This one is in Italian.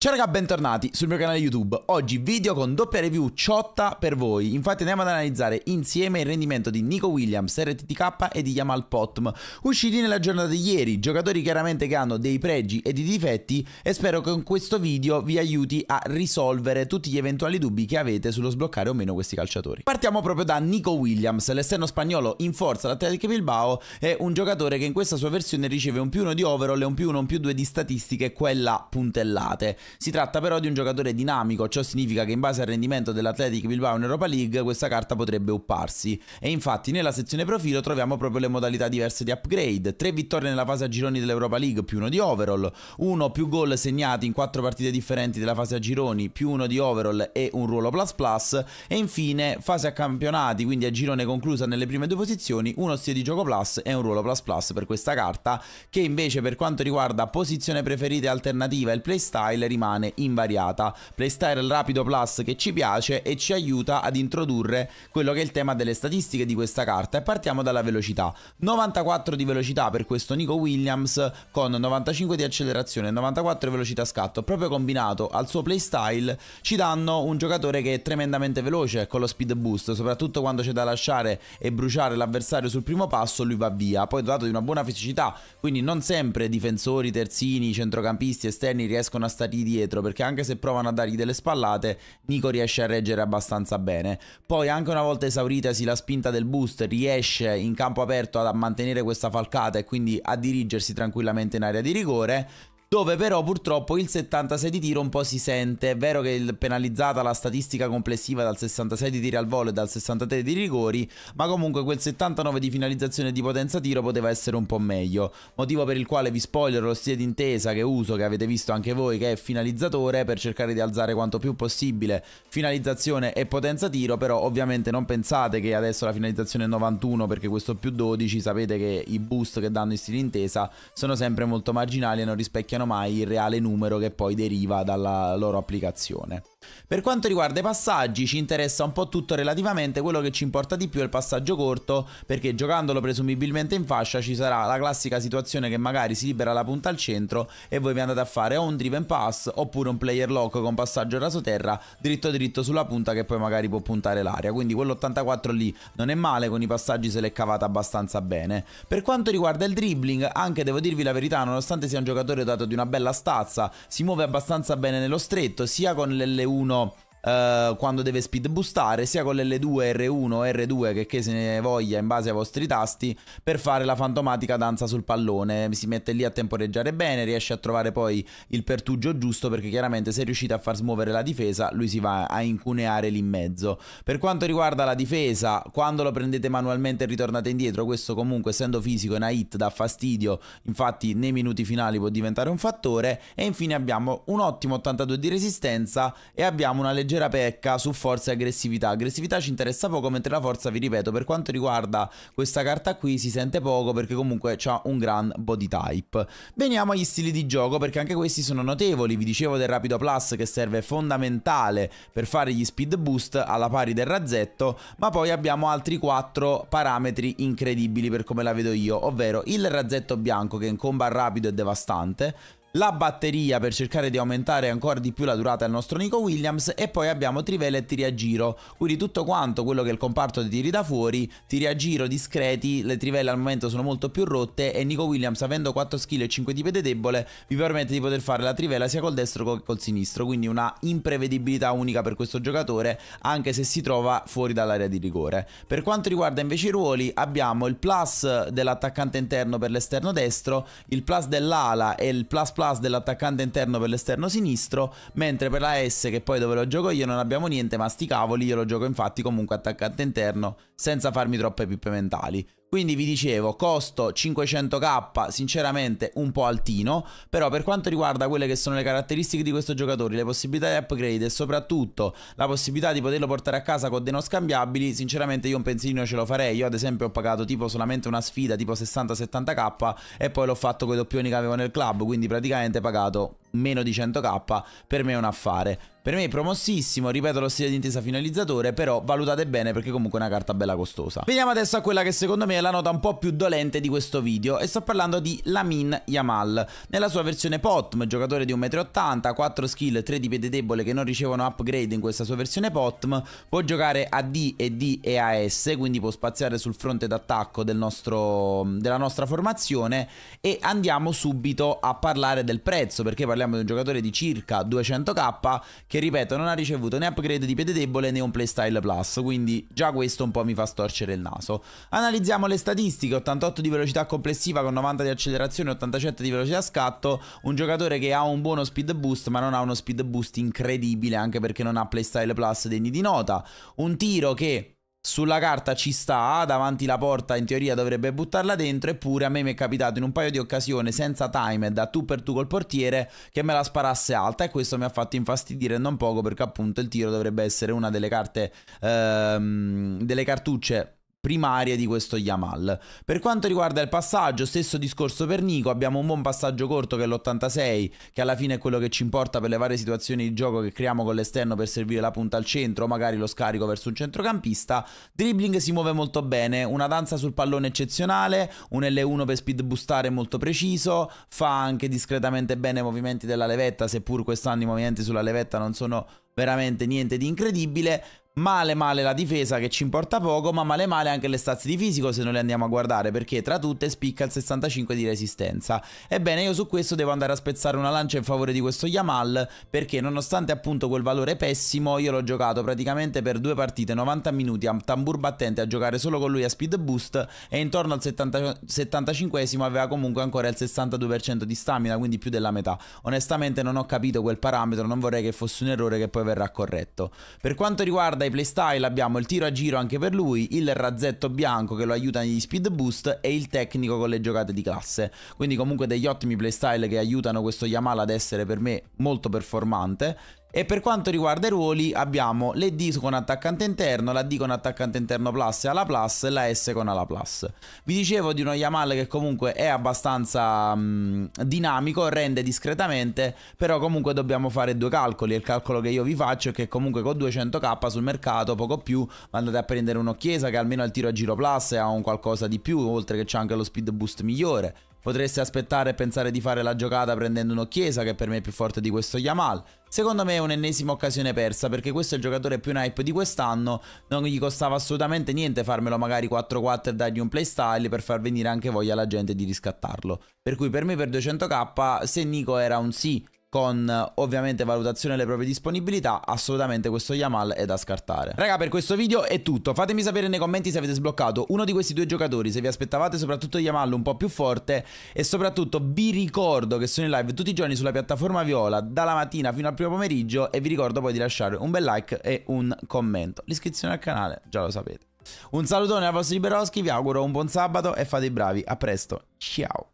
Ciao ragazzi, bentornati sul mio canale YouTube. Oggi video con doppia review ciotta per voi. Infatti andiamo ad analizzare insieme il rendimento di Nico Williams, RTTK e di Yamal Potm, usciti nella giornata di ieri, giocatori chiaramente che hanno dei pregi e dei difetti e spero che con questo video vi aiuti a risolvere tutti gli eventuali dubbi che avete sullo sbloccare o meno questi calciatori. Partiamo proprio da Nico Williams, l'esterno spagnolo in forza all'Atletico Bilbao, è un giocatore che in questa sua versione riceve un più 1 di overall e un più 1, un più 2 di statistiche, quella puntellate. Si tratta però di un giocatore dinamico, ciò significa che in base al rendimento dell'Athletic Bilbao in Europa League questa carta potrebbe upparsi. E infatti nella sezione profilo troviamo proprio le modalità diverse di upgrade, 3 vittorie nella fase a gironi dell'Europa League più uno di overall, 1 più gol segnati in 4 partite differenti della fase a gironi più uno di overall e un ruolo plus plus e infine fase a campionati, quindi a girone conclusa nelle prime due posizioni, uno stia di gioco plus e un ruolo plus plus per questa carta che invece per quanto riguarda posizione preferita e alternativa e il playstyle rimane rimane invariata. Playstyle Rapido Plus che ci piace e ci aiuta ad introdurre quello che è il tema delle statistiche di questa carta e partiamo dalla velocità. 94 di velocità per questo Nico Williams con 95 di accelerazione e 94 di velocità scatto, proprio combinato al suo playstyle ci danno un giocatore che è tremendamente veloce con lo speed boost, soprattutto quando c'è da lasciare e bruciare l'avversario sul primo passo lui va via, poi dotato di una buona fisicità, quindi non sempre difensori, terzini, centrocampisti, esterni riescono a stare dietro perché anche se provano a dargli delle spallate Nico riesce a reggere abbastanza bene poi anche una volta esauritasi la spinta del boost riesce in campo aperto a mantenere questa falcata e quindi a dirigersi tranquillamente in area di rigore dove però purtroppo il 76 di tiro un po' si sente, è vero che è penalizzata la statistica complessiva dal 66 di tiri al volo e dal 63 di rigori, ma comunque quel 79 di finalizzazione di potenza tiro poteva essere un po' meglio, motivo per il quale vi spoiler lo stile d'intesa che uso, che avete visto anche voi, che è finalizzatore per cercare di alzare quanto più possibile finalizzazione e potenza tiro, però ovviamente non pensate che adesso la finalizzazione è 91 perché questo più 12 sapete che i boost che danno i stili d'intesa sono sempre molto marginali e non rispecchiano mai il reale numero che poi deriva dalla loro applicazione. Per quanto riguarda i passaggi ci interessa un po' tutto relativamente, quello che ci importa di più è il passaggio corto perché giocandolo presumibilmente in fascia ci sarà la classica situazione che magari si libera la punta al centro e voi vi andate a fare o un driven pass oppure un player lock con passaggio rasoterra dritto dritto sulla punta che poi magari può puntare l'aria, quindi quell'84 lì non è male, con i passaggi se l'è cavata abbastanza bene. Per quanto riguarda il dribbling, anche devo dirvi la verità, nonostante sia un giocatore dotato di una bella stazza, si muove abbastanza bene nello stretto, sia con le uno eh, quando deve speed boostare, sia con l'L2, R1, R2 che, che se ne voglia in base ai vostri tasti, per fare la fantomatica danza sul pallone. Si mette lì a temporeggiare bene, riesce a trovare poi il pertugio giusto perché chiaramente se riuscite a far smuovere la difesa, lui si va a incuneare lì in mezzo. Per quanto riguarda la difesa, quando lo prendete manualmente e ritornate indietro, questo comunque essendo fisico è una hit da fastidio, infatti nei minuti finali può diventare un fattore e infine abbiamo un ottimo 82 di resistenza e abbiamo una leggera leggera pecca su forza e aggressività. Aggressività ci interessa poco, mentre la forza, vi ripeto, per quanto riguarda questa carta qui si sente poco perché comunque ha un gran body type. Veniamo agli stili di gioco perché anche questi sono notevoli. Vi dicevo del Rapido Plus che serve fondamentale per fare gli speed boost alla pari del razzetto, ma poi abbiamo altri quattro parametri incredibili per come la vedo io, ovvero il razzetto bianco che in comba rapido e devastante, la batteria per cercare di aumentare ancora di più la durata del nostro Nico Williams e poi abbiamo trivelle e tiri a giro, quindi tutto quanto quello che è il comparto di tiri da fuori, tiri a giro discreti, le trivelle al momento sono molto più rotte e Nico Williams avendo 4 skill e 5 di piede debole vi permette di poter fare la trivella sia col destro che col sinistro, quindi una imprevedibilità unica per questo giocatore anche se si trova fuori dall'area di rigore. Per quanto riguarda invece i ruoli abbiamo il plus dell'attaccante interno per l'esterno destro, il plus dell'ala e il plus plus dell'attaccante interno per l'esterno sinistro, mentre per la S che poi dove lo gioco io non abbiamo niente, ma sti cavoli io lo gioco infatti comunque attaccante interno senza farmi troppe pippe mentali. Quindi vi dicevo, costo 500k, sinceramente un po' altino, però per quanto riguarda quelle che sono le caratteristiche di questo giocatore, le possibilità di upgrade e soprattutto la possibilità di poterlo portare a casa con dei non scambiabili, sinceramente io un pensierino ce lo farei. Io ad esempio ho pagato tipo solamente una sfida tipo 60-70k e poi l'ho fatto con i doppioni che avevo nel club, quindi praticamente pagato meno di 100k per me è un affare. Per me è promossissimo, ripeto lo stile di intesa finalizzatore, però valutate bene perché comunque è una carta bella costosa. Veniamo adesso a quella che secondo me è la nota un po' più dolente di questo video e sto parlando di Lamin Yamal. Nella sua versione POTM, giocatore di 1,80m, 4 skill, 3 di piede debole che non ricevono upgrade in questa sua versione POTM, può giocare a D e D e AS, quindi può spaziare sul fronte d'attacco del della nostra formazione e andiamo subito a parlare del prezzo perché parliamo parliamo di un giocatore di circa 200k che ripeto non ha ricevuto né upgrade di piede debole né un playstyle plus, quindi già questo un po' mi fa storcere il naso. Analizziamo le statistiche, 88 di velocità complessiva con 90 di accelerazione, 87 di velocità scatto, un giocatore che ha un buono speed boost ma non ha uno speed boost incredibile anche perché non ha playstyle plus degni di nota, un tiro che sulla carta ci sta, davanti la porta in teoria dovrebbe buttarla dentro, eppure a me mi è capitato in un paio di occasioni senza timer da tu per tu col portiere che me la sparasse alta e questo mi ha fatto infastidire non poco perché appunto il tiro dovrebbe essere una delle carte, ehm, delle cartucce primarie di questo Yamal. Per quanto riguarda il passaggio, stesso discorso per Nico, abbiamo un buon passaggio corto che è l'86, che alla fine è quello che ci importa per le varie situazioni di gioco che creiamo con l'esterno per servire la punta al centro, o magari lo scarico verso un centrocampista. Dribbling si muove molto bene, una danza sul pallone eccezionale, un L1 per speed boostare molto preciso, fa anche discretamente bene i movimenti della levetta, seppur quest'anno i movimenti sulla levetta non sono veramente niente di incredibile, Male male la difesa che ci importa poco, ma male male anche le stazze di fisico se non le andiamo a guardare, perché tra tutte spicca il 65 di resistenza. Ebbene, io su questo devo andare a spezzare una lancia in favore di questo Yamal, perché nonostante appunto quel valore pessimo, io l'ho giocato praticamente per due partite, 90 minuti a tambur battente a giocare solo con lui a speed boost e intorno al 70, 75 aveva comunque ancora il 62% di stamina, quindi più della metà. Onestamente non ho capito quel parametro, non vorrei che fosse un errore che poi verrà corretto. Per quanto riguarda gameplay playstyle abbiamo il tiro a giro anche per lui, il razzetto bianco che lo aiuta negli speed boost e il tecnico con le giocate di classe. Quindi comunque degli ottimi playstyle che aiutano questo Yamal ad essere per me molto performante. E per quanto riguarda i ruoli abbiamo le D con attaccante interno, la D con attaccante interno plus e ala plus e la S con ala plus. Vi dicevo di uno Yamal che comunque è abbastanza mh, mm, dinamico, rende discretamente, però comunque dobbiamo fare due calcoli. Il calcolo che io vi faccio è che comunque con 200k sul mercato, poco più, andate a prendere uno Chiesa che almeno ha il tiro a giro plus e ha un qualcosa di più, oltre che c'è anche lo speed boost migliore. Potreste aspettare e pensare di fare la giocata prendendo uno Chiesa che per me è più forte di questo Yamal. Secondo me è un'ennesima occasione persa perché questo è il giocatore più in hype di quest'anno, non gli costava assolutamente niente farmelo magari 4-4 e dargli un playstyle per far venire anche voglia alla gente di riscattarlo. Per cui per me per 200k se Nico era un sì con eh, ovviamente valutazione delle proprie disponibilità assolutamente questo Yamal è da scartare raga per questo video è tutto fatemi sapere nei commenti se avete sbloccato uno di questi due giocatori se vi aspettavate soprattutto Yamal un po' più forte e soprattutto vi ricordo che sono in live tutti i giorni sulla piattaforma Viola dalla mattina fino al primo pomeriggio e vi ricordo poi di lasciare un bel like e un commento l'iscrizione al canale già lo sapete un salutone al vostro Liberoschi vi auguro un buon sabato e fate i bravi a presto ciao